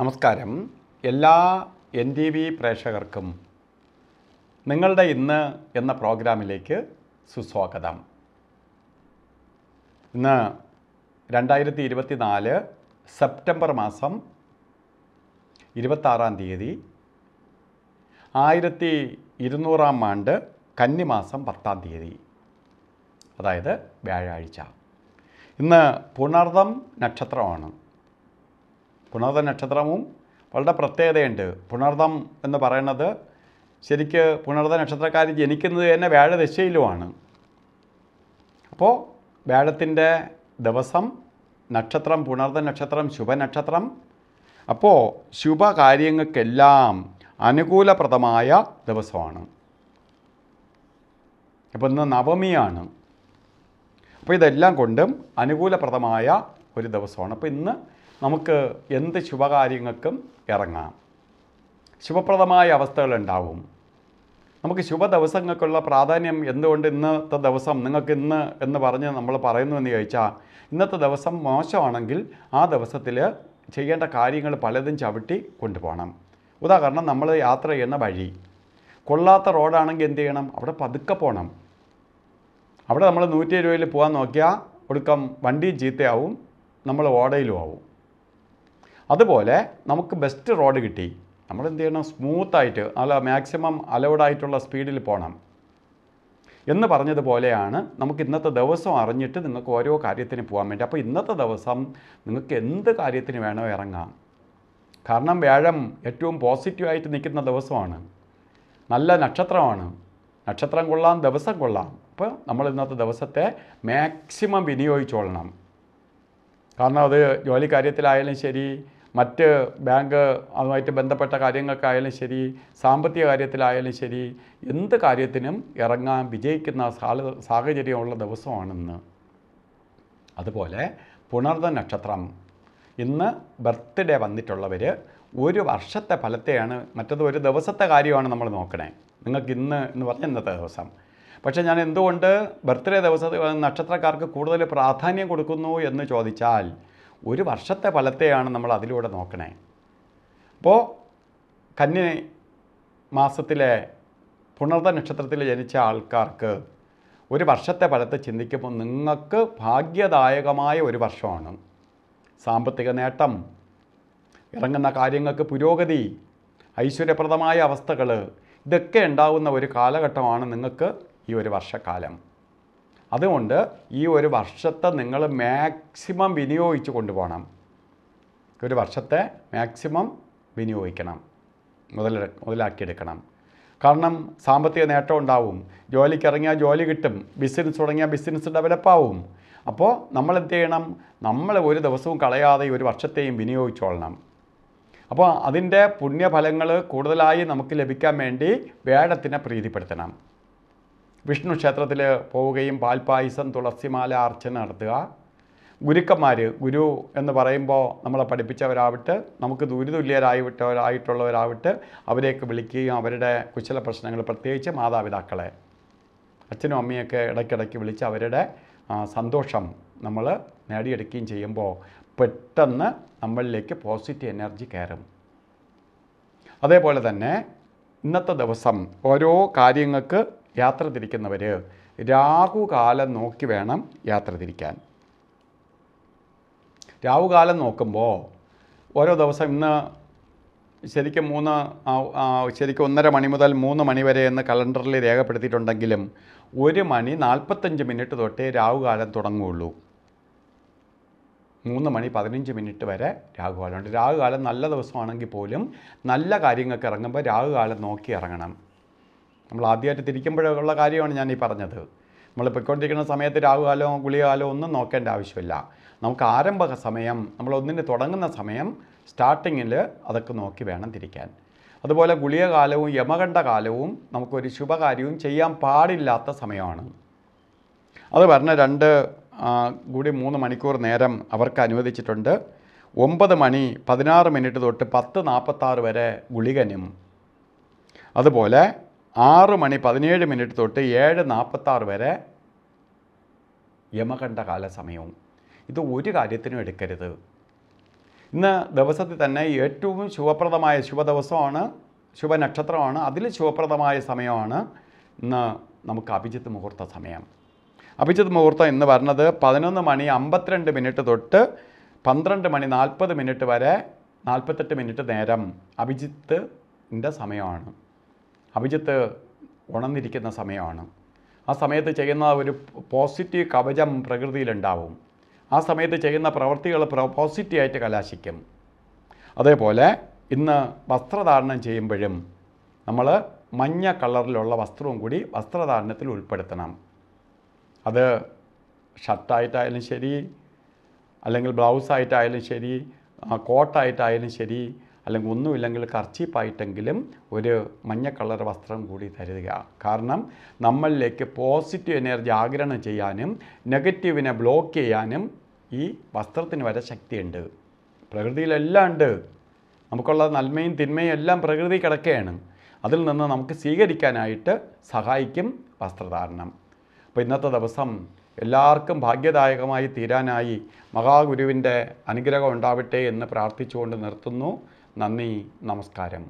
നമസ്കാരം എല്ലാ N T V പ്രേക്ഷകർക്കും നിങ്ങളുടെ ഇന്ന് എന്ന പ്രോഗ്രാമിലേക്ക് സുസ്വാഗതം ഇന്ന് രണ്ടായിരത്തി ഇരുപത്തി നാല് സെപ്റ്റംബർ മാസം ഇരുപത്താറാം തീയതി ആയിരത്തി ഇരുന്നൂറാം ആണ്ട് കന്നിമാസം പത്താം തീയതി അതായത് വ്യാഴാഴ്ച ഇന്ന് പുണർദം നക്ഷത്രമാണ് പുണർദ നക്ഷത്രവും വളരെ പ്രത്യേകതയുണ്ട് പുണർദം എന്ന് പറയുന്നത് ശരിക്ക് പുണർദ നക്ഷത്രക്കാർ ജനിക്കുന്നത് തന്നെ വ്യാഴദശയിലുമാണ് അപ്പോൾ വ്യാഴത്തിൻ്റെ ദിവസം നക്ഷത്രം പുണർദ നക്ഷത്രം ശുഭനക്ഷത്രം അപ്പോൾ ശുഭകാര്യങ്ങൾക്കെല്ലാം അനുകൂലപ്രദമായ ദിവസമാണ് അപ്പോൾ ഇന്ന് നവമിയാണ് അപ്പോൾ ഇതെല്ലാം കൊണ്ടും അനുകൂലപ്രദമായ ഒരു ദിവസമാണ് അപ്പോൾ ഇന്ന് നമുക്ക് എന്ത് ശുഭകാര്യങ്ങൾക്കും ഇറങ്ങാം ശുഭപ്രദമായ അവസ്ഥകൾ ഉണ്ടാവും നമുക്ക് ശുഭ ദിവസങ്ങൾക്കുള്ള പ്രാധാന്യം എന്തുകൊണ്ട് ഇന്നത്തെ ദിവസം നിങ്ങൾക്ക് ഇന്ന് എന്ന് പറഞ്ഞ് നമ്മൾ പറയുന്നു എന്ന് ചോദിച്ചാൽ ഇന്നത്തെ ദിവസം മോശമാണെങ്കിൽ ആ ദിവസത്തിൽ ചെയ്യേണ്ട കാര്യങ്ങൾ പലതും ചവിട്ടി കൊണ്ടുപോകണം ഉദാഹരണം നമ്മൾ യാത്ര ചെയ്യുന്ന വഴി കൊള്ളാത്ത റോഡാണെങ്കിൽ എന്ത് ചെയ്യണം അവിടെ പതുക്കെ പോകണം അവിടെ നമ്മൾ നൂറ്റി ഇരുപതിൽ പോകാൻ നോക്കിയാൽ ഒടുക്കം വണ്ടിയും ചീത്തയാവും നമ്മൾ ഓടയിലും ആവും അതുപോലെ നമുക്ക് ബെസ്റ്റ് റോഡ് കിട്ടി നമ്മൾ എന്ത് ചെയ്യണം സ്മൂത്തായിട്ട് അല്ല മാക്സിമം അലൗഡായിട്ടുള്ള സ്പീഡിൽ പോകണം എന്ന് പറഞ്ഞതുപോലെയാണ് നമുക്ക് ഇന്നത്തെ ദിവസം അറിഞ്ഞിട്ട് നിങ്ങൾക്ക് ഓരോ കാര്യത്തിന് പോകാൻ വേണ്ടി അപ്പോൾ ഇന്നത്തെ ദിവസം നിങ്ങൾക്ക് എന്ത് കാര്യത്തിന് വേണോ ഇറങ്ങാം കാരണം വ്യാഴം ഏറ്റവും പോസിറ്റീവായിട്ട് നിൽക്കുന്ന ദിവസമാണ് നല്ല നക്ഷത്രമാണ് നക്ഷത്രം കൊള്ളാം ദിവസം കൊള്ളാം അപ്പോൾ നമ്മൾ ഇന്നത്തെ ദിവസത്തെ മാക്സിമം വിനിയോഗിച്ചോളണം കാരണം അത് ജോലി കാര്യത്തിലായാലും ശരി മറ്റ് ബാങ്ക് അതുമായിട്ട് ബന്ധപ്പെട്ട കാര്യങ്ങൾക്കായാലും ശരി സാമ്പത്തിക കാര്യത്തിലായാലും ശരി എന്ത് കാര്യത്തിനും ഇറങ്ങാൻ വിജയിക്കുന്ന സാഹചര്യമുള്ള ദിവസമാണെന്ന് അതുപോലെ പുണർദ നക്ഷത്രം ഇന്ന് ബർത്ത്ഡേ വന്നിട്ടുള്ളവർ ഒരു വർഷത്തെ ഫലത്തെയാണ് മറ്റത് ഒരു ദിവസത്തെ കാര്യമാണ് നമ്മൾ നോക്കണേ നിങ്ങൾക്ക് ഇന്ന് എന്ന് പറഞ്ഞാൽ ഇന്നത്തെ ദിവസം പക്ഷേ ഞാൻ എന്തുകൊണ്ട് ബർത്ത്ഡേ ദിവസ നക്ഷത്രക്കാർക്ക് കൂടുതൽ പ്രാധാന്യം കൊടുക്കുന്നു എന്ന് ചോദിച്ചാൽ ഒരു വർഷത്തെ ഫലത്തെയാണ് നമ്മൾ അതിലൂടെ നോക്കണേ അപ്പോൾ കന്നി മാസത്തിലെ പുണർത നക്ഷത്രത്തിൽ ജനിച്ച ആൾക്കാർക്ക് ഒരു വർഷത്തെ ഫലത്തെ ചിന്തിക്കുമ്പോൾ നിങ്ങൾക്ക് ഭാഗ്യദായകമായ ഒരു വർഷമാണ് സാമ്പത്തിക നേട്ടം ഇറങ്ങുന്ന കാര്യങ്ങൾക്ക് പുരോഗതി ഐശ്വര്യപ്രദമായ അവസ്ഥകൾ ഇതൊക്കെ ഉണ്ടാകുന്ന ഒരു കാലഘട്ടമാണ് നിങ്ങൾക്ക് ഈ ഒരു വർഷക്കാലം അതുകൊണ്ട് ഈ ഒരു വർഷത്തെ നിങ്ങൾ മാക്സിമം വിനിയോഗിച്ച് കൊണ്ടുപോകണം ഒരു വർഷത്തെ മാക്സിമം വിനിയോഗിക്കണം മുതൽ മുതലാക്കിയെടുക്കണം കാരണം സാമ്പത്തിക നേട്ടം ഉണ്ടാവും ജോലിക്ക് ഇറങ്ങിയാൽ ജോലി കിട്ടും ബിസിനസ് തുടങ്ങിയാൽ ബിസിനസ് ഡെവലപ്പാവും അപ്പോൾ നമ്മൾ എന്ത് ചെയ്യണം നമ്മൾ ഒരു ദിവസവും കളയാതെ ഒരു വർഷത്തെയും വിനിയോഗിച്ചോളണം അപ്പോൾ അതിൻ്റെ പുണ്യഫലങ്ങൾ കൂടുതലായി നമുക്ക് ലഭിക്കാൻ വേണ്ടി വേടത്തിനെ പ്രീതിപ്പെടുത്തണം വിഷ്ണു ക്ഷേത്രത്തിൽ പോവുകയും പാൽപായസം തുളസിമാല അർച്ചന നടത്തുക ഗുരുക്കന്മാർ ഗുരു എന്ന് പറയുമ്പോൾ നമ്മളെ പഠിപ്പിച്ചവരാവട്ടെ നമുക്ക് ദൂരതുല്യരായിട്ടവരായിട്ടുള്ളവരാവട്ടെ അവരെയൊക്കെ വിളിക്കുകയും അവരുടെ കുശല പ്രശ്നങ്ങൾ പ്രത്യേകിച്ച് മാതാപിതാക്കളെ അച്ഛനും അമ്മയൊക്കെ ഇടയ്ക്കിടയ്ക്ക് വിളിച്ച് അവരുടെ സന്തോഷം നമ്മൾ നേടിയെടുക്കുകയും ചെയ്യുമ്പോൾ പെട്ടെന്ന് നമ്മളിലേക്ക് പോസിറ്റീവ് എനർജി കയറും അതേപോലെ തന്നെ ഇന്നത്തെ ദിവസം ഓരോ കാര്യങ്ങൾക്ക് യാത്ര തിരിക്കുന്നവർ രാഹുകാലം നോക്കി വേണം യാത്ര തിരിക്കാൻ രാഹുകാലം നോക്കുമ്പോൾ ഓരോ ദിവസം ഇന്ന് ശരിക്കും മൂന്ന് ശരിക്കും ഒന്നര മണി മുതൽ മൂന്ന് മണി വരെ എന്ന് കലണ്ടറിൽ രേഖപ്പെടുത്തിയിട്ടുണ്ടെങ്കിലും ഒരു മണി നാൽപ്പത്തഞ്ച് മിനിറ്റ് തൊട്ടേ രാഹുകാലം തുടങ്ങുകയുള്ളൂ മൂന്ന് മണി പതിനഞ്ച് മിനിറ്റ് വരെ രാഹുകാലമുണ്ട് രാഹുകാലം നല്ല ദിവസമാണെങ്കിൽ പോലും നല്ല കാര്യങ്ങൾക്ക് ഇറങ്ങുമ്പോൾ രാഹുകാലം നോക്കി ഇറങ്ങണം നമ്മൾ ആദ്യമായിട്ട് തിരിക്കുമ്പോഴുള്ള കാര്യമാണ് ഞാൻ ഈ പറഞ്ഞത് നമ്മൾ പൊയ്ക്കൊണ്ടിരിക്കുന്ന സമയത്ത് രാഹുകാലമോ ഗുളികാലോ ഒന്നും നോക്കേണ്ട ആവശ്യമില്ല നമുക്ക് ആരംഭ സമയം നമ്മൾ ഒന്നിന് തുടങ്ങുന്ന സമയം സ്റ്റാർട്ടിങ്ങിൽ അതൊക്കെ നോക്കി വേണം തിരിക്കാൻ അതുപോലെ ഗുളികകാലവും യമകണ്ഠ കാലവും നമുക്കൊരു ശുഭകാര്യവും ചെയ്യാൻ പാടില്ലാത്ത സമയമാണ് അത് പറഞ്ഞ രണ്ട് കൂടി മൂന്ന് മണിക്കൂർ നേരം അവർക്ക് അനുവദിച്ചിട്ടുണ്ട് ഒമ്പത് മണി പതിനാറ് മിനിറ്റ് തൊട്ട് പത്ത് നാൽപ്പത്താറ് വരെ ഗുളികനും അതുപോലെ ആറ് മണി പതിനേഴ് മിനിറ്റ് തൊട്ട് ഏഴ് നാൽപ്പത്താറ് വരെ യമകണ്ഠ കാലസമയവും ഇത് ഒരു കാര്യത്തിനും എടുക്കരുത് ഇന്ന് ദിവസത്തിൽ തന്നെ ഏറ്റവും ശുഭപ്രദമായ ശുഭദിവസമാണ് ശുഭനക്ഷത്രമാണ് അതിൽ ശുഭപ്രദമായ സമയമാണ് ഇന്ന് നമുക്ക് അഭിജിത്ത് മുഹൂർത്ത സമയം അഭിജിത്ത് മുഹൂർത്തം എന്ന് പറഞ്ഞത് പതിനൊന്ന് മണി അമ്പത്തിരണ്ട് മിനിറ്റ് തൊട്ട് പന്ത്രണ്ട് മണി നാൽപ്പത് മിനിറ്റ് വരെ നാൽപ്പത്തെട്ട് മിനിറ്റ് നേരം അഭിജിത്തിൻ്റെ സമയമാണ് അഭിജിത്ത് ഉണർന്നിരിക്കുന്ന സമയമാണ് ആ സമയത്ത് ചെയ്യുന്ന ഒരു പോസിറ്റീവ് കവചം പ്രകൃതിയിലുണ്ടാവും ആ സമയത്ത് ചെയ്യുന്ന പ്രവൃത്തികൾ പോസിറ്റീവായിട്ട് കലാശിക്കും അതേപോലെ ഇന്ന് വസ്ത്രധാരണം ചെയ്യുമ്പോഴും നമ്മൾ മഞ്ഞ കളറിലുള്ള വസ്ത്രവും കൂടി വസ്ത്രധാരണത്തിൽ ഉൾപ്പെടുത്തണം അത് ഷർട്ടായിട്ടായാലും ശരി അല്ലെങ്കിൽ ബ്ലൗസായിട്ടായാലും ശരി കോട്ടായിട്ടായാലും ശരി അല്ലെങ്കിൽ ഒന്നുമില്ലെങ്കിൽ കർച്ചീപ്പായിട്ടെങ്കിലും ഒരു മഞ്ഞ കളർ വസ്ത്രം കൂടി തരുക കാരണം നമ്മളിലേക്ക് പോസിറ്റീവ് എനർജി ആഗ്രഹം ചെയ്യാനും നെഗറ്റീവിനെ ബ്ലോക്ക് ചെയ്യാനും ഈ വസ്ത്രത്തിന് വരെ ശക്തിയുണ്ട് പ്രകൃതിയിലെല്ലാം ഉണ്ട് നമുക്കുള്ള നന്മയും തിന്മയും എല്ലാം പ്രകൃതി കിടക്കുകയാണ് അതിൽ നിന്ന് നമുക്ക് സ്വീകരിക്കാനായിട്ട് സഹായിക്കും വസ്ത്രധാരണം അപ്പോൾ ഇന്നത്തെ ദിവസം എല്ലാവർക്കും ഭാഗ്യദായകമായി തീരാനായി മഹാഗുരുവിൻ്റെ അനുഗ്രഹം ഉണ്ടാവട്ടെ എന്ന് പ്രാർത്ഥിച്ചുകൊണ്ട് നിർത്തുന്നു നന്ദി നമസ്കാരം